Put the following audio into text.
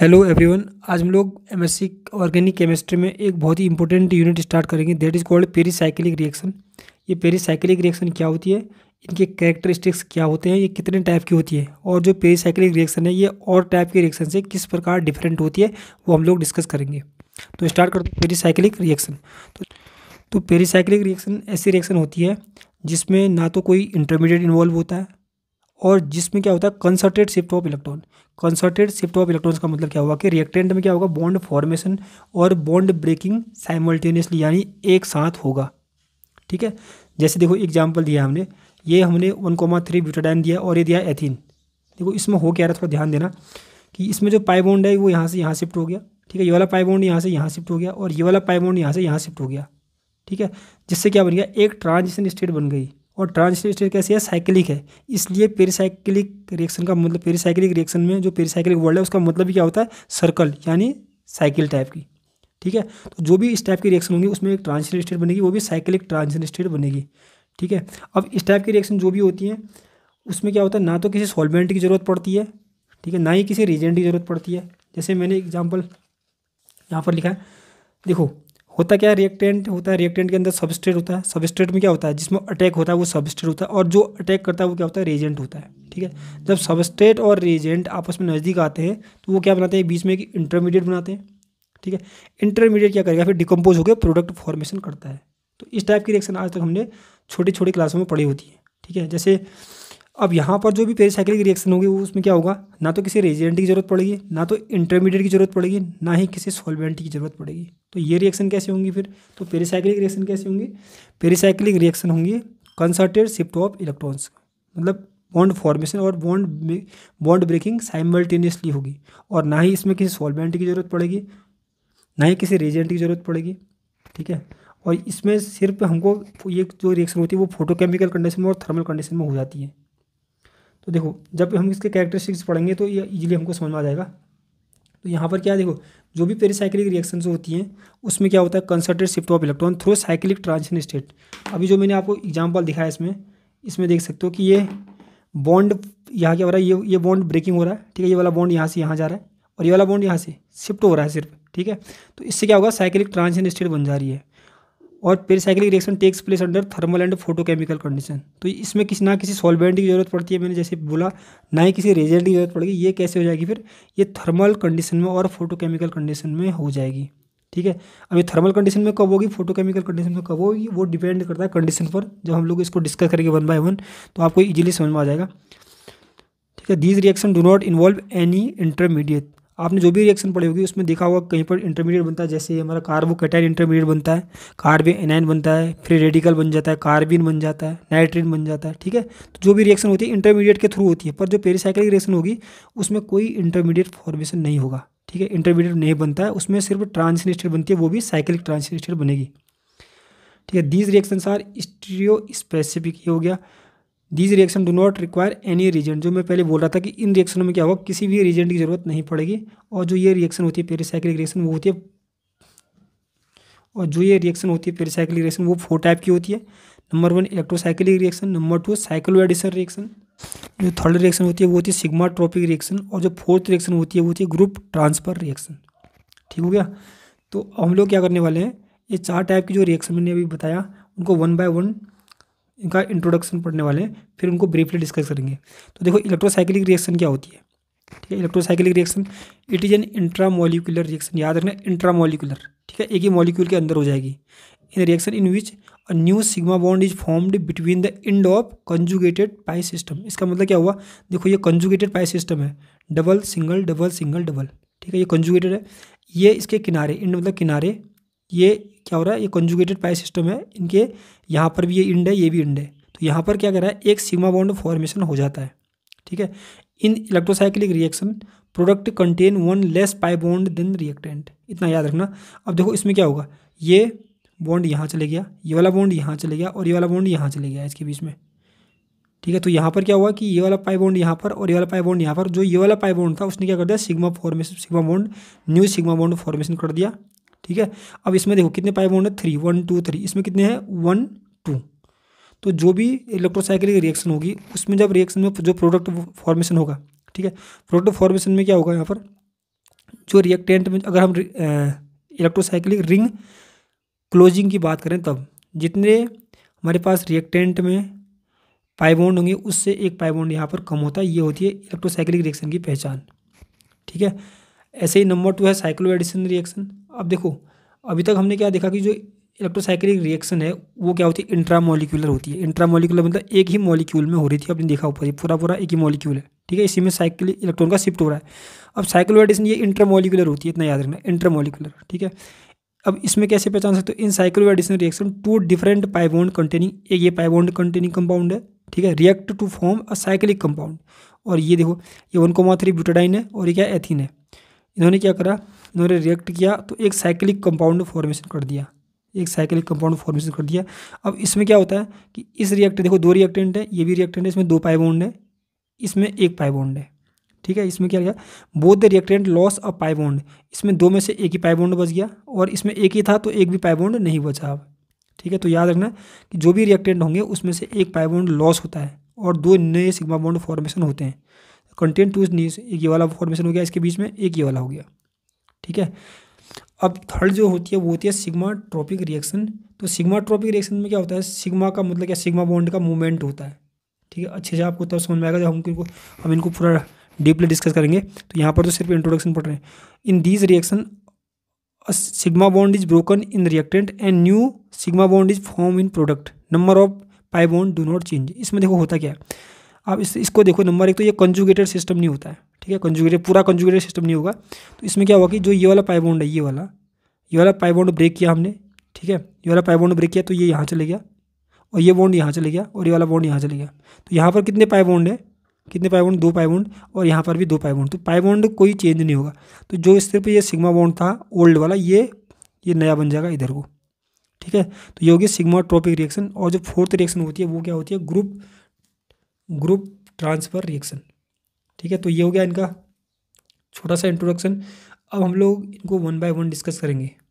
hello everyone आज हम लोग एमएससी ऑर्गेनिक केमिस्ट्री में एक बहुत ही इंपॉर्टेंट यूनिट स्टार्ट करेंगे that is called pericyclic reaction ये पेरीसाइक्लिक रिएक्शन क्या होती है इनके कैरेक्टरिस्टिक्स क्या होते हैं ये कितने टाइप की होती है और जो पेरीसाइक्लिक रिएक्शन है ये और टाइप के रिएक्शन से किस प्रकार डिफरेंट होती है वो हम लोग डिस्कस करेंगे तो स्टार्ट करते हैं पेरीसाइक्लिक रिएक्शन तो, तो पेरीसाइक्लिक रिएक्शन ऐसी रिएक्शन होती है जिसमें ना तो कोई इंटरमीडिएट इन्वॉल्व होता है और जिसमें क्या होता है concerted shift of electron concerted shift of electrons का मतलब क्या हुआ कि रिएक्टेंट में क्या होगा बॉन्ड फॉर्मेशन और बॉन्ड ब्रेकिंग साइमल्टेनियसली यानी एक साथ होगा ठीक है जैसे देखो एग्जाम्पल दिया हमने ये हमने वन कोमा थ्री ब्यूटाडाइन दिया और ये दिया एथिन देखो इसमें हो क्या रहा है थोड़ा ध्यान देना कि इसमें जो पाई बॉन्ड है वो यहाँ से यहाँ शिफ्ट हो गया ठीक है ये वाला पाई बॉन्ड यहाँ से यहाँ शिफ्ट हो गया और ये वाला पाई बॉन्ड यहाँ से यहाँ शिफ्ट हो गया ठीक है जिससे क्या बन गया एक ट्रांजिशन स्टेट बन गई और स्टेट कैसी है साइकिलिक है इसलिए पेरीसाइकिलिक रिएक्शन का मतलब पेरीसाइकिलिक रिएक्शन में जो पेरीसाइकिलिक वर्ड है उसका मतलब क्या होता है सर्कल यानी साइकिल टाइप की ठीक है तो जो भी इस टाइप की रिएक्शन होंगी उसमें एक ट्रांजिशन स्टेट बनेगी वो भी साइकिलिक ट्रांजिशन स्टेट बनेगी ठीक है अब इस टाइप की रिएक्शन जो भी होती है उसमें क्या होता है ना तो किसी सॉल्वेंट की ज़रूरत पड़ती है ठीक है ना ही किसी रीजेंट की ज़रूरत पड़ती है जैसे मैंने एग्जाम्पल यहाँ पर लिखा है देखो होता क्या रिएक्टेंट होता है रिएक्टेंट के अंदर सबस्टेट होता है सबस्टेट में क्या होता है जिसमें अटैक होता है वो सबस्टेट होता है और जो अटैक करता है वो क्या होता है रेजेंट होता है ठीक है जब सबस्टेट और रेजेंट आपस में नज़दीक आते हैं तो वो क्या बनाते हैं बीच में एक इंटरमीडिएट बनाते हैं ठीक है इंटरमीडिएट क्या करेगा फिर डिकम्पोज होकर प्रोडक्ट फॉर्मेशन करता है तो इस टाइप की रिएक्शन आज तक हमने छोटी छोटी क्लासों में पढ़ी होती है ठीक है जैसे अब यहाँ पर जो भी पेरीसाइक्लिक रिएक्शन होगी वो उसमें क्या होगा ना तो किसी रेजिडेंट की जरूरत पड़ेगी ना तो इंटरमीडिएट की जरूरत पड़ेगी ना ही किसी सॉल्वेंट की जरूरत पड़ेगी तो ये रिएक्शन कैसे होंगी फिर तो पेरीसाइक्लिक रिएक्शन कैसे होंगे पेरीसाइक्लिक रिएक्शन होंगे कंसर्टेड शिफ्ट ऑफ इलेक्ट्रॉन्स मतलब बॉन्ड फॉर्मेशन और बॉन्ड बॉन्ड ब्रेकिंग साइमल्टेनियसली होगी और ना ही इसमें किसी सॉल्वेंट की जरूरत पड़ेगी ना ही किसी रेजेंट की जरूरत पड़ेगी ठीक है और इसमें सिर्फ हमको ये जो रिएक्शन होती है वो फोटोकेमिकल कंडीशन में और थर्मल कंडीशन में हो जाती है तो देखो जब हम इसके कैरेक्टरिस्टिक्स पढ़ेंगे तो ये इजीली हमको समझ में आ जाएगा तो यहाँ पर क्या देखो जो भी पेरीसाइक्लिक रिएक्शन होती हैं उसमें क्या होता है concerted shift of electron through cyclic transition state अभी जो मैंने आपको एग्जाम्पल दिखाया इसमें इसमें देख सकते हो कि ये बॉन्ड यहाँ क्या हो रहा है ये ये बॉन्ड ब्रेकिंग हो रहा है ठीक है ये वाला बॉन्ड यहाँ से यहाँ जा रहा है और ये वाला बॉन्ड यहाँ से शिफ्ट हो रहा है सिर्फ ठीक है तो इससे क्या होगा साइक्लिक ट्रांजिशन स्टेट बन जा रही है और pericyclic reaction takes place under thermal and photochemical condition तो इसमें किसी ना किसी सॉल्वेंट की जरूरत पड़ती है मैंने जैसे बोला ना ही किसी रेजेंट की जरूरत पड़ेगी ये कैसे हो जाएगी फिर ये थर्मल कंडीशन में और फोटोकेमिकल कंडीशन में हो जाएगी ठीक है अब ये थर्मल कंडीशन में कब होगी फोटोकेमिकल कंडीशन में कब होगी वो डिपेंड करता है कंडीशन पर जब हम लोग इसको डिस्कस करेंगे वन बाय वन तो आपको ईजिली समझ में आ जाएगा ठीक है these reaction do not involve any intermediate आपने जो भी रिएक्शन पढ़ी होगी उसमें देखा होगा कहीं पर इंटरमीडिएट बनता है जैसे हमारा कार्बो कैटाइन इंटरमीडिएट बनता है कार्बे एनाइन बनता है फिर रेडिकल बन जाता है कार्बिन बन जाता है नाइट्रिन बन जाता है ठीक है तो जो भी रिएक्शन होती है इंटरमीडिएट के थ्रू होती है पर जो पेरीसाइकिल रिएक्शन होगी उसमें कोई इंटरमीडिएट फॉर्मेशन नहीं होगा ठीक है इंटरमीडिएट नहीं बनता है उसमें सिर्फ ट्रांसनिस्टर बनती है वो भी साइकिल ट्रांसनिस्टर बनेगी ठीक है these reaction are stereo specific ये हो गया these reaction do not require any reagent जो मैं पहले बोल रहा था कि इन रिएक्शनों में क्या होगा किसी भी रीजेंट की जरूरत नहीं पड़ेगी और जो ये रिएक्शन होती है पेरिसाइकिल रिएक्शन वो होती है और जो ये रिएक्शन होती है पेरिसाइकिल रिएक्शन वो फोर टाइप की होती है number one electrocyclic reaction number two cycloaddition reaction जो थर्ड रिएक्शन होती है वो होती है सिग्मा ट्रॉपिक रिएक्शन और जो फोर्थ रिएक्शन होती है वो होती है ग्रुप ट्रांसफर रिएक्शन ठीक हो गया तो हम लोग क्या करने वाले हैं ये चार टाइप की जो रिएक्शन मैंने अभी बताया उनको वन बाय वन इनका इंट्रोडक्शन पढ़ने वाले हैं फिर उनको ब्रीफली डिस्कस करेंगे तो देखो इलेक्ट्रोसाइक्लिक रिएक्शन क्या होती है ठीक है electrocyclic reaction it is an intramolecular reaction याद रखना इंट्रामोलिकुलर ठीक है एक ही मॉलिक्यूल के अंदर हो जाएगी in reaction in which a new sigma bond is formed between the end of conjugated pi system इसका मतलब क्या हुआ देखो ये कंजुगेटेड पाई सिस्टम है double single double single double ठीक है ये कंजुगेटेड है ये इसके किनारे इंड मतलब किनारे ये क्या हो रहा है ये कंजुगेटेड पाई सिस्टम है इनके यहाँ पर भी ये इंड है ये भी इंड है तो यहाँ पर क्या कर रहा है एक सिग्मा बॉन्ड फॉर्मेशन हो जाता है ठीक है in electrocyclic reaction product contain one less pi bond than reactant इतना याद रखना अब देखो इसमें क्या होगा ये बॉन्ड यहाँ चले गया ये वाला बॉन्ड यहाँ चले गया और ये वाला बॉन्ड यहाँ चले गया इसके बीच में ठीक है तो यहाँ पर क्या हुआ कि ये वाला पाई बॉन्ड यहाँ पर और ये वाला पाई बॉन्ड यहाँ पर जो ये वाला पाई बॉन्ड था उसने क्या कर दिया sigma formation sigma bond new sigma bond formation कर दिया ठीक है अब इसमें देखो कितने पाए बॉन्ड है थ्री वन टू थ्री इसमें कितने हैं वन टू तो जो भी इलेक्ट्रोसाइकिल रिएक्शन होगी उसमें जब रिएक्शन में जो प्रोडक्ट फॉर्मेशन होगा ठीक है प्रोडक्ट फॉर्मेशन में क्या होगा यहाँ पर जो रिएक्टेंट में अगर हम इलेक्ट्रोसाइकिल रिंग क्लोजिंग की बात करें तब जितने हमारे पास रिएक्टेंट में पाइबोंड होंगे उससे एक पाइबोंड यहाँ पर कम होता है ये होती है इलेक्ट्रोसाइकिलिक रिएक्शन की पहचान ठीक है ऐसे ही नंबर टू है साइक्लो एडिशन रिएक्शन अब देखो अभी तक हमने क्या देखा कि जो इलेक्ट्रोसाइक्लिक रिएक्शन है वो क्या होती है इंट्रामोलिकुलर होती है इंट्रामोलिकुलर मतलब एक ही मॉलिक्यूल में हो रही थी आपने देखा ऊपर पूरा पूरा एक ही मॉलिक्यूल है ठीक है इसी में साइकिल इलेक्ट्रॉन का शिफ्ट हो रहा है अब साइक्लोवेटेशन ये इंट्रामोलिकुलर होती है इतना याद रखना इंट्रामोलिकुलर ठीक है अब इसमें कैसे पहचान सकते हो in cycloaddition reaction two different pi bond containing एक ये पाइबोन्ड कंटेनिंग कंपाउंड है ठीक है react to form a cyclic compound और ये देखो ये वन कोमा थ्री ब्यूटाडाइन है और ये क्या एथिन है इन्होंने क्या करा इन्होंने रिएक्ट किया तो एक साइक्लिक कंपाउंड फॉर्मेशन कर दिया एक साइक्लिक कंपाउंड फॉर्मेशन कर दिया अब इसमें क्या होता है कि इस रिएक्ट देखो दो रिएक्टेंट है ये भी रिएक्टेंट है इसमें दो पाइबोंड है इसमें एक पाइबोंड है ठीक है इसमें क्या गया both the reactant loss a pi bond इसमें दो में से एक ही पाइबोंड बच गया और इसमें एक ही था तो एक भी पाइबोंड नहीं बचा अब ठीक है तो याद रखना कि जो भी रिएक्टेंट होंगे उसमें से एक पाइबोंड लॉस होता है और दो नए सिग्मा बॉन्ड फॉर्मेशन होते हैं कंटेंट टू न्यूज एक ये वाला फॉर्मेशन हो गया इसके बीच में एक ये वाला हो गया ठीक है अब थर्ड जो होती है वो होती है सिग्मा ट्रॉपिक रिएक्शन तो सिग्मा ट्रॉपिक रिएक्शन में क्या होता है सिग्मा का मतलब क्या सिग्मा बॉन्ड का मूवमेंट होता है ठीक है अच्छे से आपको तब समझ में आएगा जब हम इनको हम इनको पूरा डीपली डिस्कस करेंगे तो यहाँ पर तो सिर्फ इंट्रोडक्शन पढ़ रहे हैं in these reaction sigma bond is broken in reactant and new sigma bond is form in product number of pi bond do not change इसमें देखो होता क्या है आप इस इसको देखो नंबर एक तो ये कंजुगेटेड सिस्टम नहीं होता है ठीक है कंजुगेटेड पूरा कंजुगेटेड सिस्टम नहीं होगा तो इसमें क्या होगा कि जो ये वाला पाइबोंड है ये वाला ये वाला पाइबोंड ब्रेक किया हमने ठीक है ये वाला पाइबोंड ब्रेक किया तो ये यहाँ चले गया और ये बॉन्ड यहाँ चले गया और ये वाला बॉन्ड यहाँ चले गया तो यहाँ पर कितने पाइबोंड है कितने पाइबोंड दो पाइबोंड और यहाँ पर भी दो पाइबोंड तो पाइबोंड कोई चेंज नहीं होगा तो जो सिर्फ ये सिग्मा बॉन्ड था ओल्ड वाला ये ये नया बन जाएगा इधर को ठीक है तो ये होगी सिग्मा ट्रॉपिक रिएक्शन और जो फोर्थ रिएक्शन होती है वो क्या होती है ग्रुप ग्रुप ट्रांसफर रिएक्शन ठीक है तो ये हो गया इनका छोटा सा इंट्रोडक्शन अब हम लोग इनको वन बाय वन डिस्कस करेंगे